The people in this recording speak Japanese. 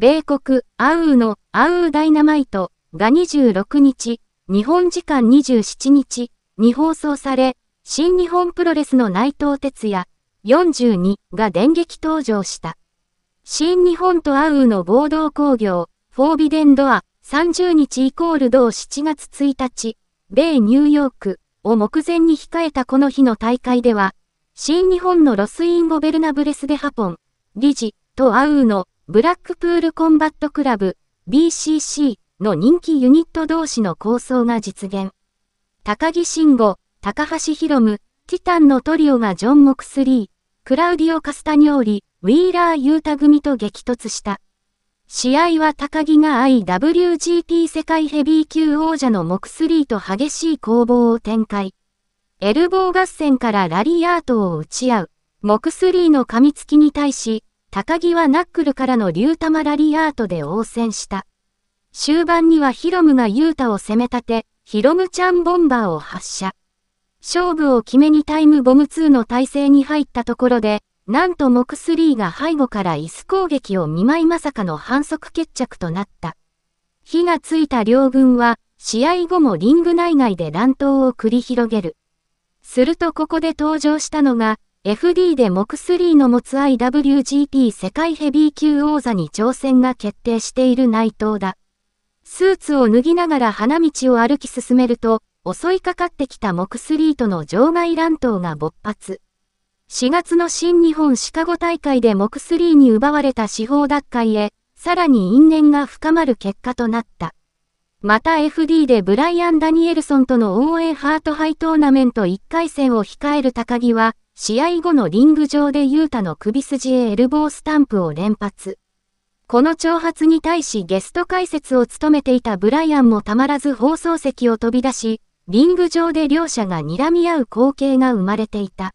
米国、アウーの、アウーダイナマイトが26日、日本時間27日に放送され、新日本プロレスの内藤哲也42が電撃登場した。新日本とアウーの合同工業、フォービデンドア30日イコール同7月1日、米ニューヨークを目前に控えたこの日の大会では、新日本のロスインゴベルナブレスデハポン、理事とアウーのブラックプールコンバットクラブ BCC の人気ユニット同士の構想が実現。高木慎吾、高橋博夢、ティタンのトリオがジョン・モクスリー、クラウディオ・カスタニョーリ、ウィーラー・ユータ組と激突した。試合は高木が IWGP 世界ヘビー級王者のモクスリーと激しい攻防を展開。エルボー合戦からラリーアートを打ち合う。モクスリーの噛みつきに対し、高木はナックルからの竜玉ラリーアートで応戦した。終盤にはヒロムがユータを攻め立て、ヒロムちゃんボンバーを発射。勝負を決めにタイムボム2の体勢に入ったところで、なんとモク3が背後から椅子攻撃を見舞いまさかの反則決着となった。火がついた両軍は、試合後もリング内外で乱闘を繰り広げる。するとここで登場したのが、FD で MOX3 の持つ IWGP 世界ヘビー級王座に挑戦が決定している内藤だ。スーツを脱ぎながら花道を歩き進めると、襲いかかってきた MOX3 との場外乱闘が勃発。4月の新日本シカゴ大会で MOX3 に奪われた司法奪回へ、さらに因縁が深まる結果となった。また FD でブライアン・ダニエルソンとの応援ハートハイトーナメント1回戦を控える高木は、試合後のリング上でユータの首筋へエルボースタンプを連発。この挑発に対しゲスト解説を務めていたブライアンもたまらず放送席を飛び出し、リング上で両者が睨み合う光景が生まれていた。